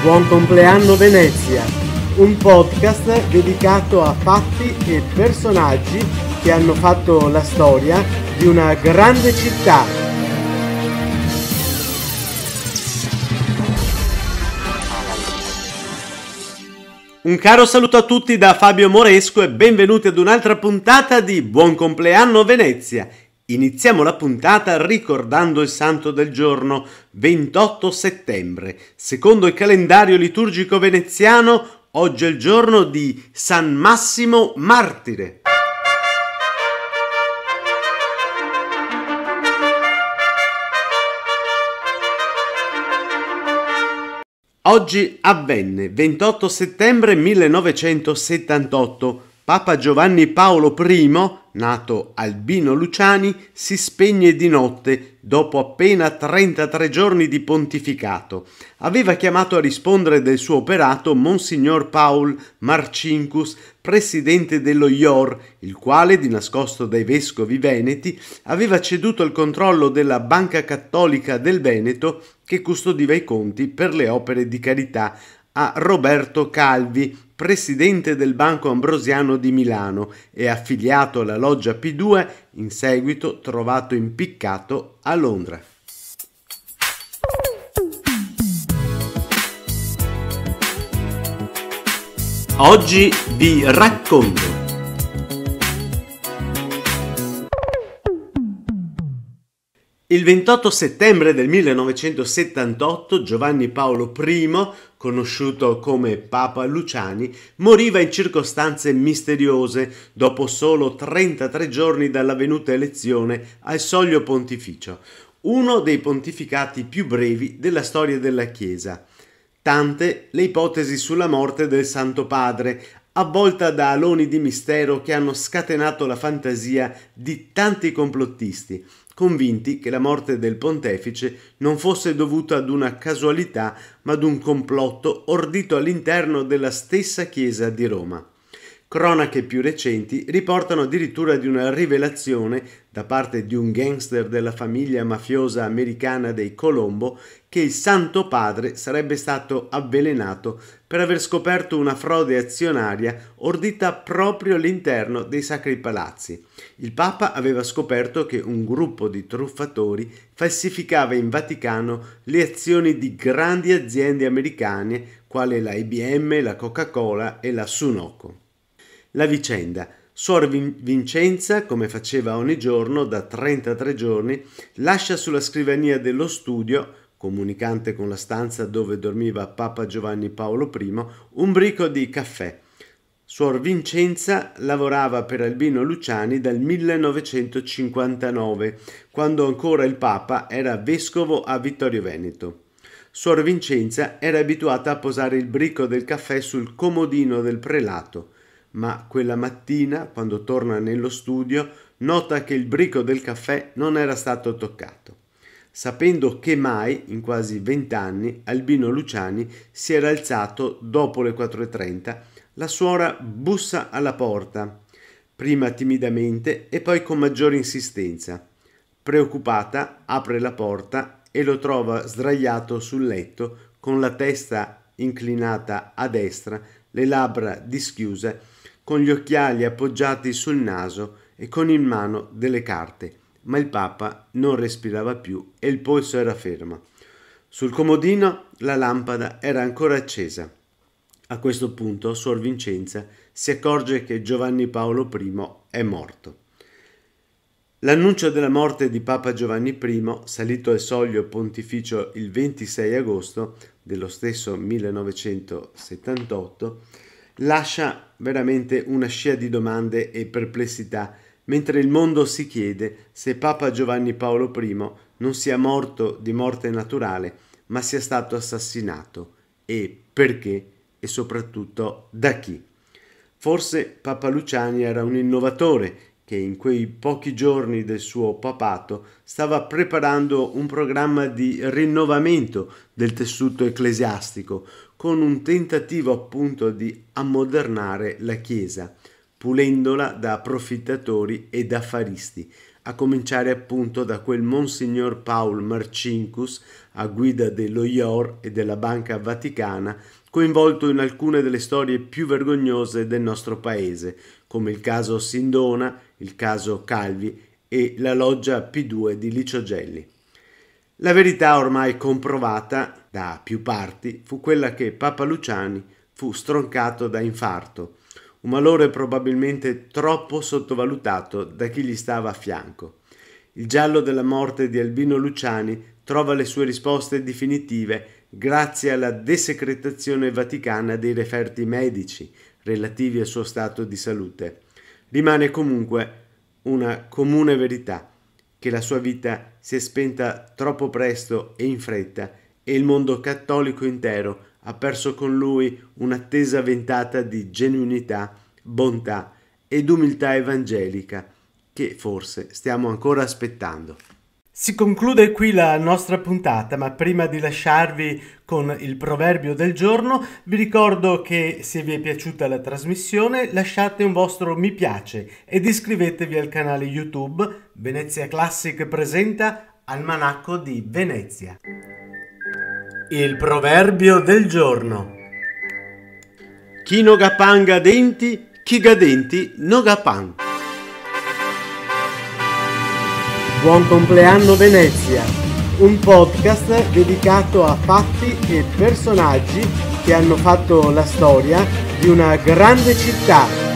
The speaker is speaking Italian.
Buon compleanno Venezia, un podcast dedicato a fatti e personaggi che hanno fatto la storia di una grande città. Un caro saluto a tutti da Fabio Moresco e benvenuti ad un'altra puntata di Buon compleanno Venezia Iniziamo la puntata ricordando il santo del giorno, 28 settembre. Secondo il calendario liturgico veneziano, oggi è il giorno di San Massimo Martire. Oggi avvenne, 28 settembre 1978, Papa Giovanni Paolo I, nato Albino Luciani, si spegne di notte dopo appena 33 giorni di pontificato. Aveva chiamato a rispondere del suo operato Monsignor Paul Marcinkus, presidente dello IOR, il quale, di nascosto dai vescovi veneti, aveva ceduto il controllo della Banca Cattolica del Veneto che custodiva i conti per le opere di carità a Roberto Calvi, presidente del Banco Ambrosiano di Milano e affiliato alla loggia P2, in seguito trovato impiccato a Londra. Oggi vi racconto. Il 28 settembre del 1978 Giovanni Paolo I conosciuto come Papa Luciani, moriva in circostanze misteriose dopo solo 33 giorni dall'avvenuta elezione al soglio pontificio, uno dei pontificati più brevi della storia della Chiesa. Tante le ipotesi sulla morte del Santo Padre, avvolta da aloni di mistero che hanno scatenato la fantasia di tanti complottisti, convinti che la morte del pontefice non fosse dovuta ad una casualità, ma ad un complotto ordito all'interno della stessa Chiesa di Roma. Cronache più recenti riportano addirittura di una rivelazione da parte di un gangster della famiglia mafiosa americana dei Colombo che il Santo Padre sarebbe stato avvelenato per aver scoperto una frode azionaria ordita proprio all'interno dei Sacri Palazzi. Il Papa aveva scoperto che un gruppo di truffatori falsificava in Vaticano le azioni di grandi aziende americane quali la IBM, la Coca-Cola e la Sunoco. La vicenda Suor Vincenza, come faceva ogni giorno da 33 giorni, lascia sulla scrivania dello studio, comunicante con la stanza dove dormiva Papa Giovanni Paolo I, un brico di caffè. Suor Vincenza lavorava per Albino Luciani dal 1959, quando ancora il Papa era vescovo a Vittorio Veneto. Suor Vincenza era abituata a posare il brico del caffè sul comodino del prelato ma quella mattina, quando torna nello studio, nota che il brico del caffè non era stato toccato. Sapendo che mai, in quasi vent'anni, Albino Luciani si era alzato dopo le 4.30, la suora bussa alla porta, prima timidamente e poi con maggiore insistenza. Preoccupata, apre la porta e lo trova sdraiato sul letto, con la testa inclinata a destra, le labbra dischiuse con gli occhiali appoggiati sul naso e con in mano delle carte, ma il Papa non respirava più e il polso era fermo. Sul comodino la lampada era ancora accesa. A questo punto Suor Vincenza si accorge che Giovanni Paolo I è morto. L'annuncio della morte di Papa Giovanni I, salito al soglio pontificio il 26 agosto dello stesso 1978, lascia veramente una scia di domande e perplessità, mentre il mondo si chiede se Papa Giovanni Paolo I non sia morto di morte naturale, ma sia stato assassinato e perché e soprattutto da chi. Forse Papa Luciani era un innovatore che in quei pochi giorni del suo papato stava preparando un programma di rinnovamento del tessuto ecclesiastico, con un tentativo appunto di ammodernare la Chiesa, pulendola da approfittatori e da affaristi, a cominciare appunto da quel Monsignor Paul Marcinkus a guida dello IOR e della Banca Vaticana, coinvolto in alcune delle storie più vergognose del nostro paese, come il caso Sindona, il caso Calvi e la loggia P2 di Licio Gelli. La verità ormai comprovata da più parti fu quella che Papa Luciani fu stroncato da infarto, un malore probabilmente troppo sottovalutato da chi gli stava a fianco. Il giallo della morte di Albino Luciani trova le sue risposte definitive grazie alla desecretazione vaticana dei referti medici relativi al suo stato di salute. Rimane comunque una comune verità che la sua vita si è spenta troppo presto e in fretta e il mondo cattolico intero ha perso con lui un'attesa ventata di genuinità, bontà ed umiltà evangelica che forse stiamo ancora aspettando. Si conclude qui la nostra puntata, ma prima di lasciarvi con il proverbio del giorno, vi ricordo che se vi è piaciuta la trasmissione lasciate un vostro mi piace ed iscrivetevi al canale YouTube Venezia Classic presenta Almanacco di Venezia. Il proverbio del giorno. Chi no gapanga denti, chi ga denti no gapanga. Buon compleanno Venezia, un podcast dedicato a fatti e personaggi che hanno fatto la storia di una grande città